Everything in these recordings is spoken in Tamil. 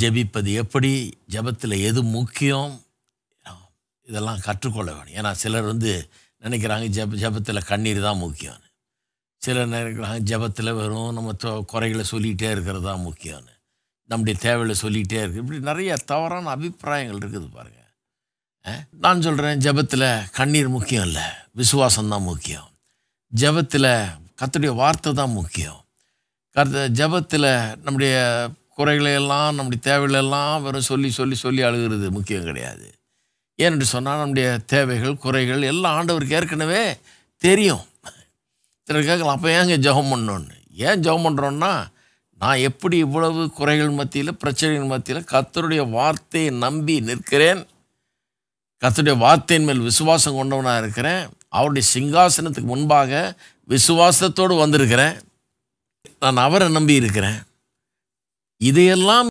ஜெபிப்பது எப்படி ஜபத்தில் எது முக்கியம் இதெல்லாம் கற்றுக்கொள்ள வேணும் ஏன்னா சிலர் வந்து நினைக்கிறாங்க ஜப ஜபத்தில் கண்ணீர் தான் முக்கியம்னு சிலர் நினைக்கிறாங்க ஜபத்தில் வெறும் நம்ம குறைகளை சொல்லிகிட்டே இருக்கிறது தான் முக்கியம்னு நம்முடைய தேவைகளை சொல்லிகிட்டே இருக்குது இப்படி நிறைய தவறான அபிப்பிராயங்கள் இருக்குது பாருங்கள் நான் சொல்கிறேன் ஜபத்தில் கண்ணீர் முக்கியம் இல்லை விசுவாசம்தான் முக்கியம் ஜபத்தில் கத்துடைய வார்த்தை தான் முக்கியம் கருத்து ஜபத்தில் நம்முடைய குறைகளையெல்லாம் நம்முடைய தேவைகளெல்லாம் வெறும் சொல்லி சொல்லி சொல்லி அழுகிறது முக்கியம் கிடையாது ஏனென்று சொன்னால் நம்முடைய தேவைகள் குறைகள் எல்லாம் ஆண்டவருக்கு ஏற்கனவே தெரியும் சிலர் கேட்கலாம் அப்போ ஏங்க ஜபம் பண்ணோன்னு ஏன் ஜபம் பண்ணுறோன்னா நான் எப்படி இவ்வளவு குறைகள் மத்தியில் பிரச்சனைகள் மத்தியில் கத்தருடைய வார்த்தையை நம்பி நிற்கிறேன் கத்தருடைய வார்த்தையின் மேல் விசுவாசம் கொண்டவனாக இருக்கிறேன் அவருடைய சிங்காசனத்துக்கு முன்பாக விசுவாசத்தோடு வந்திருக்கிறேன் நான் அவரை நம்பி இருக்கிறேன் இதையெல்லாம்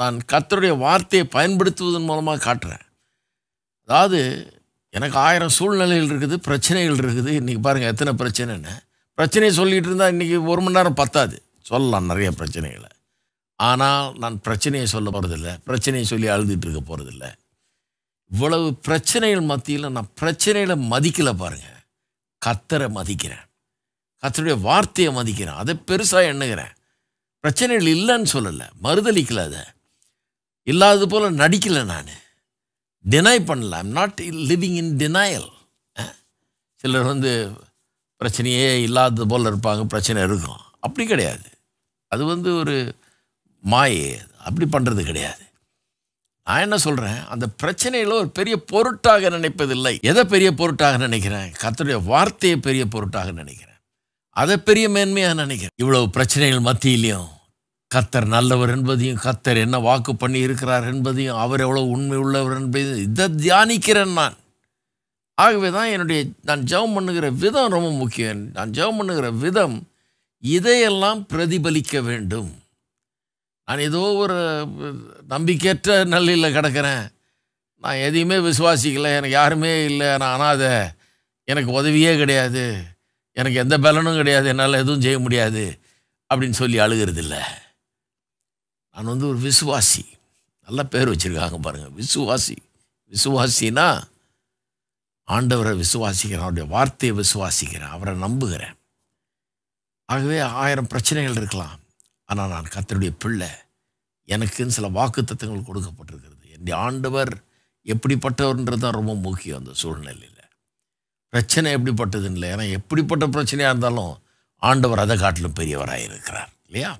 நான் கத்தருடைய வார்த்தையை பயன்படுத்துவதன் மூலமாக காட்டுறேன் அதாவது எனக்கு ஆயிரம் சூழ்நிலைகள் இருக்குது பிரச்சனைகள் இருக்குது இன்றைக்கி பாருங்கள் எத்தனை பிரச்சனைன்னு பிரச்சனையை சொல்லிகிட்டு இருந்தால் இன்றைக்கி ஒரு மணி நேரம் பத்தாது சொல்லலாம் நிறைய பிரச்சனைகளை ஆனால் நான் பிரச்சனையை சொல்ல போகிறதில்ல பிரச்சனையை சொல்லி அழுதுகிட்டு இருக்க போகிறதில்ல இவ்வளவு பிரச்சனைகள் மத்தியில் நான் பிரச்சனைகளை மதிக்கலை பாருங்கள் கத்தரை மதிக்கிறேன் கத்தருடைய வார்த்தையை மதிக்கிறேன் அதை பெருசாக எண்ணுகிறேன் பிரச்சனைகள் இல்லைன்னு சொல்லலை மறுதளிக்கல அதை இல்லாதது போல் நடிக்கலை நான் டினை பண்ணல I'm not living in denial சிலர் வந்து பிரச்சனையே இல்லாதது போல் இருப்பாங்க பிரச்சனை இருக்கும் அப்படி கிடையாது அது வந்து ஒரு மாயே அப்படி பண்ணுறது கிடையாது நான் என்ன சொல்கிறேன் அந்த பிரச்சனையில் ஒரு பெரிய பொருட்டாக நினைப்பதில்லை எதை பெரிய பொருட்டாக நினைக்கிறேன் கத்தருடைய வார்த்தையை பெரிய பொருட்டாக நினைக்கிறேன் அதை பெரிய மேன்மையாக நினைக்கிறேன் இவ்வளவு பிரச்சனைகள் மத்தியிலையும் கத்தர் நல்லவர் என்பதையும் கத்தர் என்ன வாக்கு பண்ணி இருக்கிறார் என்பதையும் அவர் எவ்வளோ உண்மை உள்ளவர் என்பதையும் இதை தியானிக்கிறேன் நான் ஆகவே தான் என்னுடைய நான் ஜெபம் பண்ணுகிற விதம் ரொம்ப முக்கியம் நான் ஜெபம் பண்ணுகிற விதம் இதையெல்லாம் பிரதிபலிக்க வேண்டும் நான் ஏதோ ஒரு நம்பிக்கையற்ற நல்லில் கிடக்கிறேன் நான் எதையுமே விசுவாசிக்கலை எனக்கு யாருமே இல்லை நான் அனாதை எனக்கு உதவியே கிடையாது எனக்கு எந்த பலனும் கிடையாது என்னால் எதுவும் செய்ய முடியாது அப்படின்னு சொல்லி அழுகிறது இல்லை நான் வந்து ஒரு விசுவாசி நல்ல பேர் வச்சுருக்காங்க பாருங்கள் விசுவாசி விசுவாசினா ஆண்டவரை விசுவாசிக்கிறேன் அவருடைய வார்த்தையை விசுவாசிக்கிறேன் அவரை நம்புகிறேன் ஆகவே ஆயிரம் பிரச்சனைகள் இருக்கலாம் ஆனால் நான் கத்தருடைய பிள்ளை எனக்குன்னு சில வாக்கு தத்துவங்கள் கொடுக்கப்பட்டிருக்கிறது என்னுடைய ஆண்டவர் எப்படிப்பட்டவர்ன்றது தான் ரொம்ப முக்கியம் அந்த சூழ்நிலையில் பிரச்சனை எப்படிப்பட்டதுன்னு இல்லை ஏன்னா எப்படிப்பட்ட பிரச்சனையாக இருந்தாலும் ஆண்டவர் அதை காட்டிலும் பெரியவராக இருக்கிறார் இல்லையா